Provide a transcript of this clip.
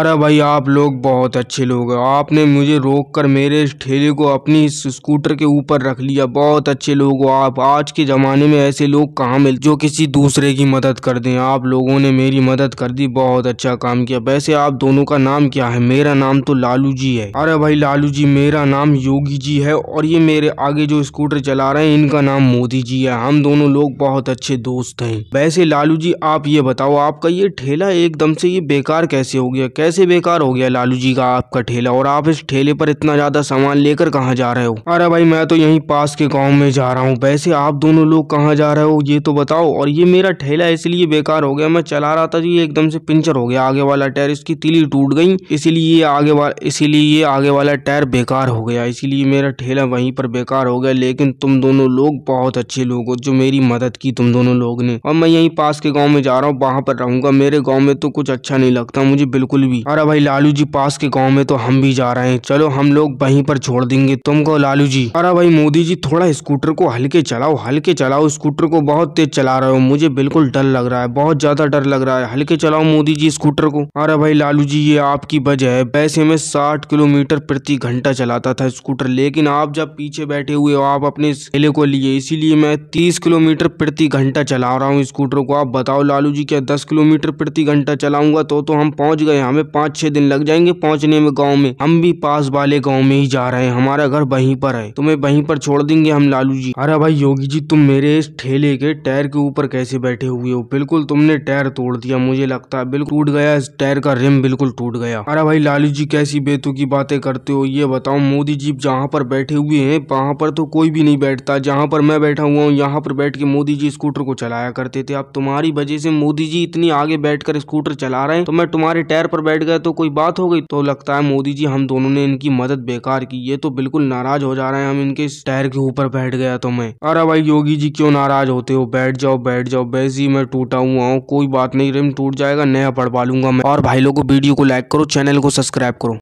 अरे भाई आप लोग बहुत अच्छे लोग हैं आपने मुझे रोक कर मेरे ठेले को अपनी स्कूटर के ऊपर रख लिया बहुत अच्छे लोग हो आप आज के ज़माने में ऐसे लोग कहाँ मिल जो किसी दूसरे की मदद कर दें आप लोगों ने मेरी मदद कर दी बहुत अच्छा काम किया वैसे आप दोनों का नाम क्या है मेरा नाम तो लालू जी है अरे भाई लालू जी मेरा नाम योगी जी है और ये मेरे आगे जो स्कूटर चला रहे हैं इनका नाम मोदी जी है हम दोनों लोग बहुत अच्छे दोस्त हैं वैसे लालू जी आप ये बताओ आपका ये ठेला एकदम से ये बेकार कैसे हो गया कैसे बेकार हो गया लालू जी का आपका ठेला और आप इस ठेले पर इतना ज्यादा सामान लेकर कहाँ जा रहे हो अरे भाई मैं तो यहीं पास के गाँव में जा रहा हूँ वैसे आप दोनों लोग कहाँ जा रहे हो ये तो बताओ और ये मेरा ठेला इसलिए बेकार हो गया मैं चला रहा था जी एकदम से पिंचर हो गया आगे वाला टायर इसकी तिली टूट गई इसीलिए आगे वाला इसीलिए ये आगे वाला टायर बेकार हो गया इसीलिए मेरा ठेला वहीं पर बेकार हो गया लेकिन तुम दोनों लोग बहुत अच्छे लोग हो जो मेरी मदद की तुम दोनों लोग ने और मैं यहीं पास के गाँव में जा रहा हूँ वहां पर रहूंगा मेरे गाँव में तो कुछ अच्छा नहीं लगता मुझे बिल्कुल भी अरे भाई लालू जी पास के गाँव में तो हम भी जा रहे हैं चलो हम लोग वहीं पर छोड़ देंगे तुमको लालू जी अरे भाई मोदी जी थोड़ा स्कूटर को हल्के चलाओ हल्के चलाओ स्कूटर को बहुत तेज चला रहे हो मुझे बिल्कुल डर लग रहा है बहुत ज्यादा डर लग रहा है हल्के चलाओ मोदी जी स्कूटर को अरे भाई लालू जी ये आपकी वजह है वैसे में साठ किलोमीटर प्रति घंटा चलाता था स्कूटर लेकिन आप जब पीछे बैठे हुए हो आप अपने थैले को लिए इसीलिए मैं तीस किलोमीटर प्रति घंटा चला रहा हूँ स्कूटर को आप बताओ लालू जी क्या दस किलोमीटर प्रति घंटा चलाऊंगा तो तो हम पहुंच गए हमें हमें पाँच छह दिन लग जाएंगे पहुँचने में गाँव में हम भी पास वाले गाँव में ही जा रहे हैं हमारा घर वहीं पर है तुम्हें वहीं पर छोड़ देंगे हम लालू जी अरे भाई योगी जी तुम मेरे इस ठेले के टायर के ऊपर कैसे बैठे हुए हो बिल्कुल तुमने टायर तोड़ दिया मुझे लगता है बिल्कुल टूट गया इस टायर का रिम बिल्कुल टूट गया अरे भाई लालू जी कैसी बेतु की बातें करते हो ये बताओ मोदी जी जहाँ पर बैठे हुए हैं वहाँ पर तो कोई भी नहीं बैठता जहाँ पर मैं बैठा हुआ हूँ यहाँ पर बैठ के मोदी जी स्कूटर को चलाया करते थे अब तुम्हारी वजह से मोदी जी इतनी आगे बैठकर स्कूटर चला रहे हैं तो मैं तुम्हारे टायर पर बैठ गए तो कोई बात हो गई तो लगता है मोदी जी हम दोनों ने इनकी मदद बेकार की ये तो बिल्कुल नाराज हो जा रहे हैं हम इनके टायर के ऊपर बैठ गया तो मैं अरे भाई योगी जी क्यों नाराज होते हो बैठ जाओ बैठ जाओ वैसे जी मैं टूटा हुआ हूँ कोई बात नहीं रिम टूट जाएगा नया पढ़ पा लूंगा मैं और भाई लोगों वीडियो को लाइक करो चैनल को सब्सक्राइब करो